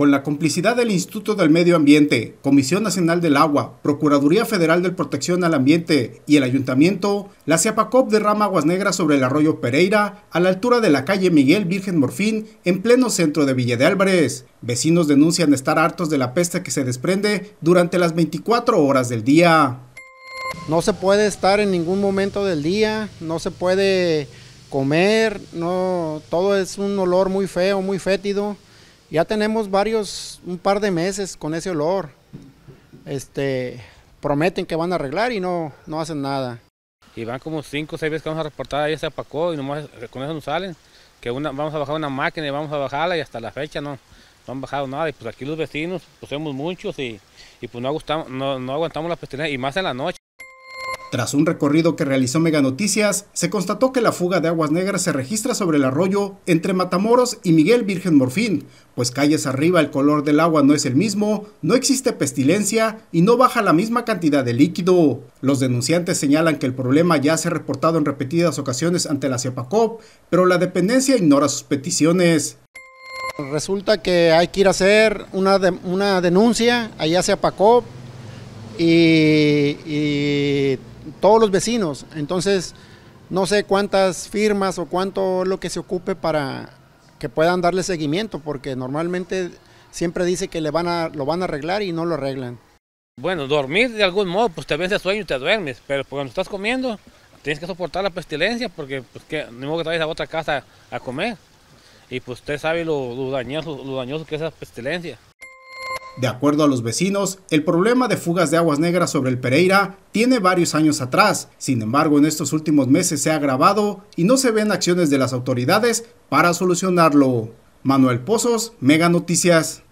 con la complicidad del Instituto del Medio Ambiente, Comisión Nacional del Agua, Procuraduría Federal de Protección al Ambiente y el Ayuntamiento, la CIAPACOP derrama aguas negras sobre el arroyo Pereira, a la altura de la calle Miguel Virgen Morfín, en pleno centro de Villa de Álvarez. Vecinos denuncian estar hartos de la peste que se desprende durante las 24 horas del día. No se puede estar en ningún momento del día, no se puede comer, no, todo es un olor muy feo, muy fétido ya tenemos varios, un par de meses con ese olor. Este, prometen que van a arreglar y no, no hacen nada. Y van como cinco o seis veces que vamos a reportar, ahí se apacó y nomás con eso no salen. Que una, vamos a bajar una máquina y vamos a bajarla y hasta la fecha no, han bajado nada. Y pues aquí los vecinos, pues somos muchos y, pues no, no, no aguantamos la pestilencias y más en la noche. Tras un recorrido que realizó Mega Noticias, se constató que la fuga de aguas negras se registra sobre el arroyo entre Matamoros y Miguel Virgen Morfín, pues calles arriba el color del agua no es el mismo, no existe pestilencia y no baja la misma cantidad de líquido. Los denunciantes señalan que el problema ya se ha reportado en repetidas ocasiones ante la CEPACOP, pero la dependencia ignora sus peticiones. Resulta que hay que ir a hacer una, una denuncia allá a CEPACOP y todos los vecinos. Entonces, no sé cuántas firmas o cuánto lo que se ocupe para que puedan darle seguimiento, porque normalmente siempre dice que le van a, lo van a arreglar y no lo arreglan. Bueno, dormir de algún modo, pues te ves de sueño y te duermes, pero cuando estás comiendo tienes que soportar la pestilencia porque no pues, que, ni modo que te vayas a otra casa a comer. Y pues usted sabe lo, dañoso, lo dañoso que es esa pestilencia. De acuerdo a los vecinos, el problema de fugas de aguas negras sobre el Pereira tiene varios años atrás, sin embargo en estos últimos meses se ha agravado y no se ven acciones de las autoridades para solucionarlo. Manuel Pozos, Mega Noticias.